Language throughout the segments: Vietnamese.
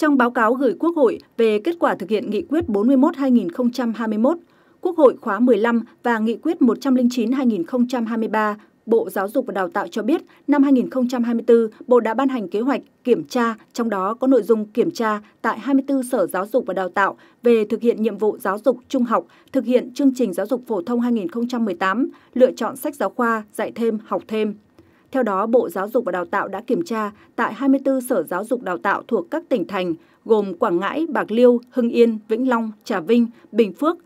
Trong báo cáo gửi Quốc hội về kết quả thực hiện nghị quyết 41-2021, Quốc hội khóa 15 và nghị quyết 109-2023, Bộ Giáo dục và Đào tạo cho biết năm 2024, Bộ đã ban hành kế hoạch kiểm tra, trong đó có nội dung kiểm tra tại 24 Sở Giáo dục và Đào tạo về thực hiện nhiệm vụ giáo dục trung học, thực hiện chương trình giáo dục phổ thông 2018, lựa chọn sách giáo khoa, dạy thêm, học thêm. Theo đó, Bộ Giáo dục và Đào tạo đã kiểm tra tại 24 sở giáo dục đào tạo thuộc các tỉnh thành gồm Quảng Ngãi, Bạc Liêu, Hưng Yên, Vĩnh Long, Trà Vinh, Bình Phước,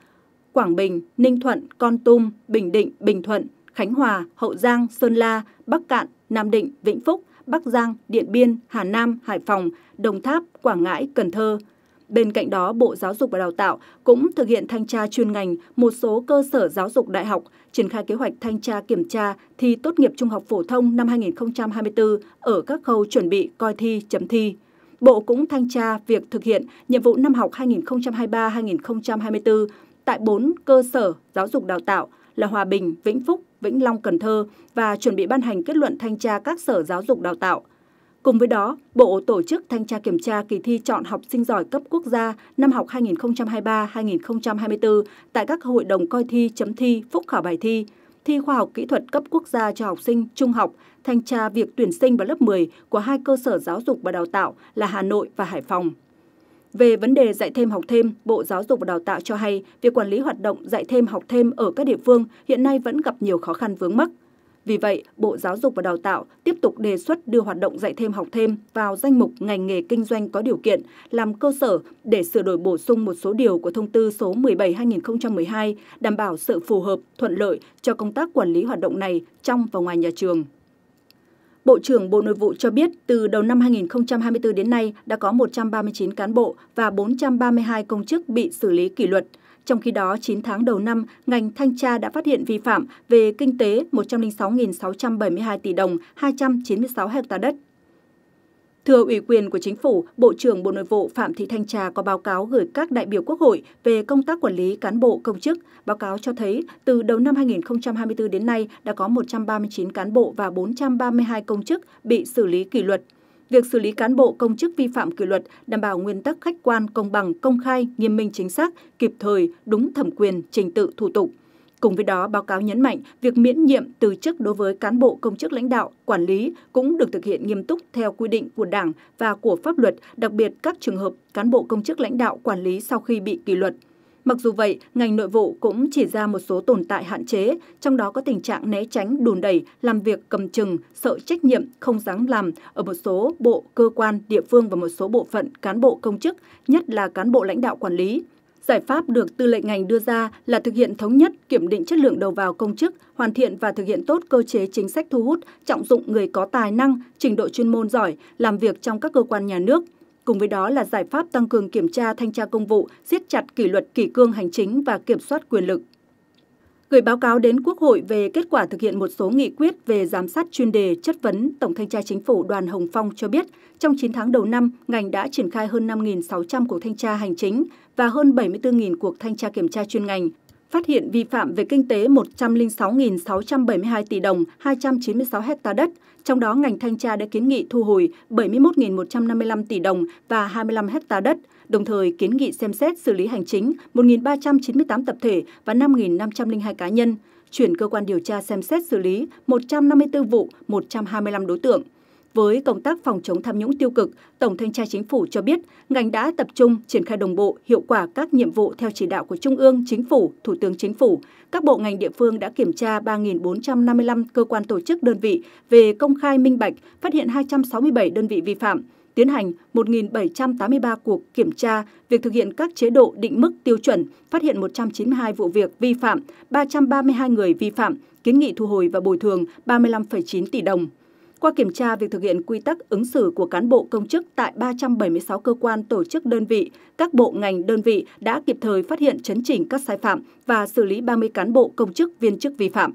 Quảng Bình, Ninh Thuận, Con Tum, Bình Định, Bình Thuận, Khánh Hòa, Hậu Giang, Sơn La, Bắc Cạn, Nam Định, Vĩnh Phúc, Bắc Giang, Điện Biên, Hà Nam, Hải Phòng, Đồng Tháp, Quảng Ngãi, Cần Thơ – Bên cạnh đó, Bộ Giáo dục và Đào tạo cũng thực hiện thanh tra chuyên ngành một số cơ sở giáo dục đại học, triển khai kế hoạch thanh tra kiểm tra thi tốt nghiệp trung học phổ thông năm 2024 ở các khâu chuẩn bị coi thi, chấm thi. Bộ cũng thanh tra việc thực hiện nhiệm vụ năm học 2023-2024 tại 4 cơ sở giáo dục đào tạo là Hòa Bình, Vĩnh Phúc, Vĩnh Long, Cần Thơ và chuẩn bị ban hành kết luận thanh tra các sở giáo dục đào tạo – Cùng với đó, Bộ tổ chức thanh tra kiểm tra kỳ thi chọn học sinh giỏi cấp quốc gia năm học 2023-2024 tại các hội đồng coi thi, chấm thi, phúc khảo bài thi, thi khoa học kỹ thuật cấp quốc gia cho học sinh trung học, thanh tra việc tuyển sinh vào lớp 10 của hai cơ sở giáo dục và đào tạo là Hà Nội và Hải Phòng. Về vấn đề dạy thêm học thêm, Bộ Giáo dục và Đào tạo cho hay việc quản lý hoạt động dạy thêm học thêm ở các địa phương hiện nay vẫn gặp nhiều khó khăn vướng mắc. Vì vậy, Bộ Giáo dục và Đào tạo tiếp tục đề xuất đưa hoạt động dạy thêm học thêm vào danh mục ngành nghề kinh doanh có điều kiện làm cơ sở để sửa đổi bổ sung một số điều của thông tư số 17/2012 đảm bảo sự phù hợp, thuận lợi cho công tác quản lý hoạt động này trong và ngoài nhà trường. Bộ trưởng Bộ Nội vụ cho biết từ đầu năm 2024 đến nay đã có 139 cán bộ và 432 công chức bị xử lý kỷ luật – trong khi đó, 9 tháng đầu năm, ngành thanh tra đã phát hiện vi phạm về kinh tế 106.672 tỷ đồng, 296 ha đất. Thừa ủy quyền của Chính phủ, Bộ trưởng Bộ Nội vụ Phạm Thị Thanh Trà có báo cáo gửi các đại biểu Quốc hội về công tác quản lý cán bộ công chức. Báo cáo cho thấy, từ đầu năm 2024 đến nay đã có 139 cán bộ và 432 công chức bị xử lý kỷ luật việc xử lý cán bộ công chức vi phạm kỷ luật đảm bảo nguyên tắc khách quan, công bằng, công khai, nghiêm minh chính xác, kịp thời, đúng thẩm quyền, trình tự, thủ tục. Cùng với đó, báo cáo nhấn mạnh việc miễn nhiệm từ chức đối với cán bộ công chức lãnh đạo, quản lý cũng được thực hiện nghiêm túc theo quy định của Đảng và của pháp luật, đặc biệt các trường hợp cán bộ công chức lãnh đạo quản lý sau khi bị kỷ luật. Mặc dù vậy, ngành nội vụ cũng chỉ ra một số tồn tại hạn chế, trong đó có tình trạng né tránh, đùn đẩy, làm việc cầm chừng, sợ trách nhiệm, không dám làm ở một số bộ, cơ quan, địa phương và một số bộ phận cán bộ công chức, nhất là cán bộ lãnh đạo quản lý. Giải pháp được tư lệnh ngành đưa ra là thực hiện thống nhất kiểm định chất lượng đầu vào công chức, hoàn thiện và thực hiện tốt cơ chế chính sách thu hút, trọng dụng người có tài năng, trình độ chuyên môn giỏi, làm việc trong các cơ quan nhà nước, Cùng với đó là giải pháp tăng cường kiểm tra thanh tra công vụ, siết chặt kỷ luật kỷ cương hành chính và kiểm soát quyền lực. Gửi báo cáo đến Quốc hội về kết quả thực hiện một số nghị quyết về giám sát chuyên đề chất vấn, Tổng thanh tra Chính phủ Đoàn Hồng Phong cho biết, trong 9 tháng đầu năm, ngành đã triển khai hơn 5.600 cuộc thanh tra hành chính và hơn 74.000 cuộc thanh tra kiểm tra chuyên ngành, phát hiện vi phạm về kinh tế 106.672 tỷ đồng, 296 ha đất, trong đó ngành thanh tra đã kiến nghị thu hồi 71.155 tỷ đồng và 25 ha đất, đồng thời kiến nghị xem xét xử lý hành chính 1.398 tập thể và 5.502 cá nhân, chuyển cơ quan điều tra xem xét xử lý 154 vụ, 125 đối tượng. Với công tác phòng chống tham nhũng tiêu cực, Tổng Thanh tra Chính phủ cho biết ngành đã tập trung triển khai đồng bộ, hiệu quả các nhiệm vụ theo chỉ đạo của Trung ương, Chính phủ, Thủ tướng Chính phủ. Các bộ ngành địa phương đã kiểm tra 3.455 cơ quan tổ chức đơn vị về công khai minh bạch, phát hiện 267 đơn vị vi phạm tiến hành 1.783 cuộc kiểm tra việc thực hiện các chế độ định mức tiêu chuẩn, phát hiện 192 vụ việc vi phạm, 332 người vi phạm, kiến nghị thu hồi và bồi thường 35,9 tỷ đồng. Qua kiểm tra việc thực hiện quy tắc ứng xử của cán bộ công chức tại 376 cơ quan tổ chức đơn vị, các bộ ngành đơn vị đã kịp thời phát hiện chấn chỉnh các sai phạm và xử lý 30 cán bộ công chức viên chức vi phạm.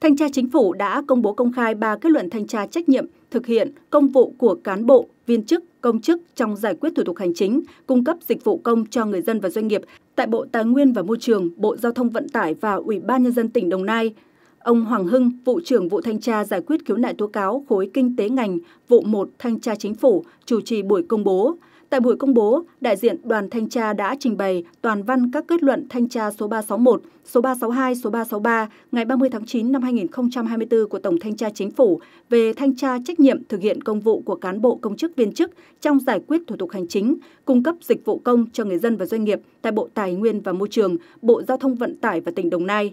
Thanh tra Chính phủ đã công bố công khai 3 kết luận thanh tra trách nhiệm thực hiện công vụ của cán bộ, viên chức, công chức trong giải quyết thủ tục hành chính, cung cấp dịch vụ công cho người dân và doanh nghiệp tại Bộ Tài nguyên và Môi trường, Bộ Giao thông Vận tải và Ủy ban nhân dân tỉnh Đồng Nai – Ông Hoàng Hưng, vụ trưởng vụ thanh tra giải quyết khiếu nại tố cáo khối kinh tế ngành, vụ 1 thanh tra chính phủ, chủ trì buổi công bố. Tại buổi công bố, đại diện đoàn thanh tra đã trình bày toàn văn các kết luận thanh tra số 361, số 362, số 363 ngày 30 tháng 9 năm 2024 của Tổng thanh tra Chính phủ về thanh tra trách nhiệm thực hiện công vụ của cán bộ công chức viên chức trong giải quyết thủ tục hành chính, cung cấp dịch vụ công cho người dân và doanh nghiệp tại Bộ Tài nguyên và Môi trường, Bộ Giao thông Vận tải và tỉnh Đồng Nai.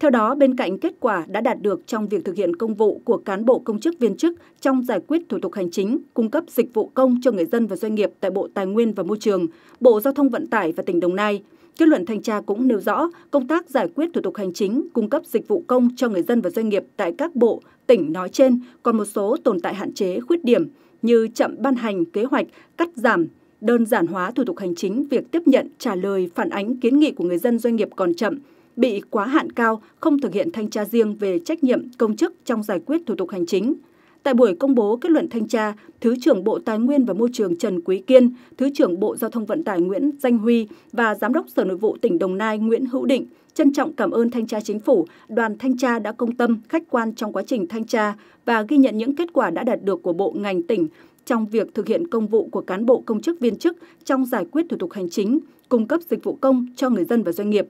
Theo đó, bên cạnh kết quả đã đạt được trong việc thực hiện công vụ của cán bộ công chức viên chức trong giải quyết thủ tục hành chính, cung cấp dịch vụ công cho người dân và doanh nghiệp tại Bộ Tài nguyên và Môi trường, Bộ Giao thông Vận tải và tỉnh Đồng Nai, Kết luận thanh tra cũng nêu rõ, công tác giải quyết thủ tục hành chính, cung cấp dịch vụ công cho người dân và doanh nghiệp tại các bộ, tỉnh nói trên còn một số tồn tại hạn chế, khuyết điểm như chậm ban hành kế hoạch, cắt giảm, đơn giản hóa thủ tục hành chính, việc tiếp nhận, trả lời, phản ánh kiến nghị của người dân doanh nghiệp còn chậm, bị quá hạn cao, không thực hiện thanh tra riêng về trách nhiệm công chức trong giải quyết thủ tục hành chính. Tại buổi công bố kết luận thanh tra, Thứ trưởng Bộ Tài nguyên và Môi trường Trần Quý Kiên, Thứ trưởng Bộ Giao thông Vận tải Nguyễn Danh Huy và Giám đốc Sở Nội vụ tỉnh Đồng Nai Nguyễn Hữu Định trân trọng cảm ơn thanh tra chính phủ, đoàn thanh tra đã công tâm, khách quan trong quá trình thanh tra và ghi nhận những kết quả đã đạt được của bộ ngành tỉnh trong việc thực hiện công vụ của cán bộ công chức viên chức trong giải quyết thủ tục hành chính, cung cấp dịch vụ công cho người dân và doanh nghiệp.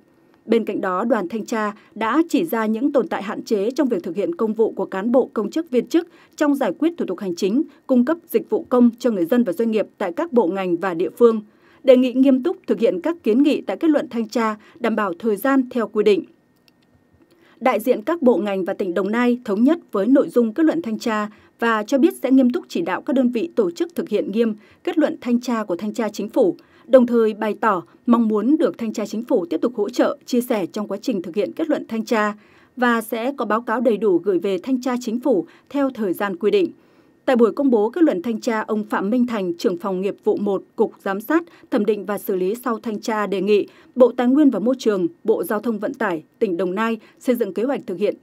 Bên cạnh đó, đoàn thanh tra đã chỉ ra những tồn tại hạn chế trong việc thực hiện công vụ của cán bộ công chức viên chức trong giải quyết thủ tục hành chính, cung cấp dịch vụ công cho người dân và doanh nghiệp tại các bộ ngành và địa phương đề nghị nghiêm túc thực hiện các kiến nghị tại kết luận thanh tra, đảm bảo thời gian theo quy định. Đại diện các bộ ngành và tỉnh Đồng Nai thống nhất với nội dung kết luận thanh tra và cho biết sẽ nghiêm túc chỉ đạo các đơn vị tổ chức thực hiện nghiêm kết luận thanh tra của thanh tra chính phủ đồng thời bày tỏ mong muốn được Thanh tra Chính phủ tiếp tục hỗ trợ, chia sẻ trong quá trình thực hiện kết luận thanh tra và sẽ có báo cáo đầy đủ gửi về Thanh tra Chính phủ theo thời gian quy định. Tại buổi công bố kết luận thanh tra, ông Phạm Minh Thành, trưởng phòng nghiệp vụ 1, Cục Giám sát, Thẩm định và Xử lý sau thanh tra đề nghị Bộ Tài nguyên và Môi trường, Bộ Giao thông Vận tải, tỉnh Đồng Nai xây dựng kế hoạch thực hiện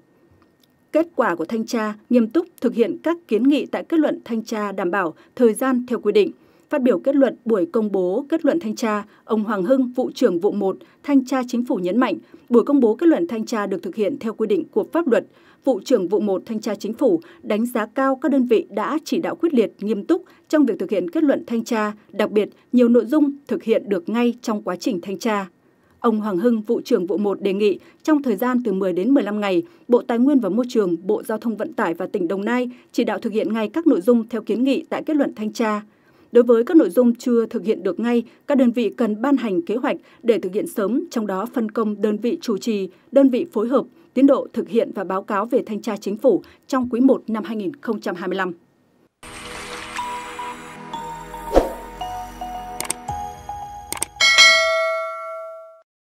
kết quả của thanh tra, nghiêm túc thực hiện các kiến nghị tại kết luận thanh tra đảm bảo thời gian theo quy định – Phát biểu kết luận buổi công bố kết luận thanh tra, ông Hoàng Hưng, vụ trưởng vụ 1, thanh tra chính phủ nhấn mạnh, buổi công bố kết luận thanh tra được thực hiện theo quy định của pháp luật. Vụ trưởng vụ 1 thanh tra chính phủ đánh giá cao các đơn vị đã chỉ đạo quyết liệt, nghiêm túc trong việc thực hiện kết luận thanh tra, đặc biệt nhiều nội dung thực hiện được ngay trong quá trình thanh tra. Ông Hoàng Hưng, vụ trưởng vụ 1 đề nghị trong thời gian từ 10 đến 15 ngày, Bộ Tài nguyên và Môi trường, Bộ Giao thông Vận tải và tỉnh Đồng Nai chỉ đạo thực hiện ngay các nội dung theo kiến nghị tại kết luận thanh tra. Đối với các nội dung chưa thực hiện được ngay, các đơn vị cần ban hành kế hoạch để thực hiện sớm, trong đó phân công đơn vị chủ trì, đơn vị phối hợp, tiến độ thực hiện và báo cáo về thanh tra chính phủ trong quý 1 năm 2025.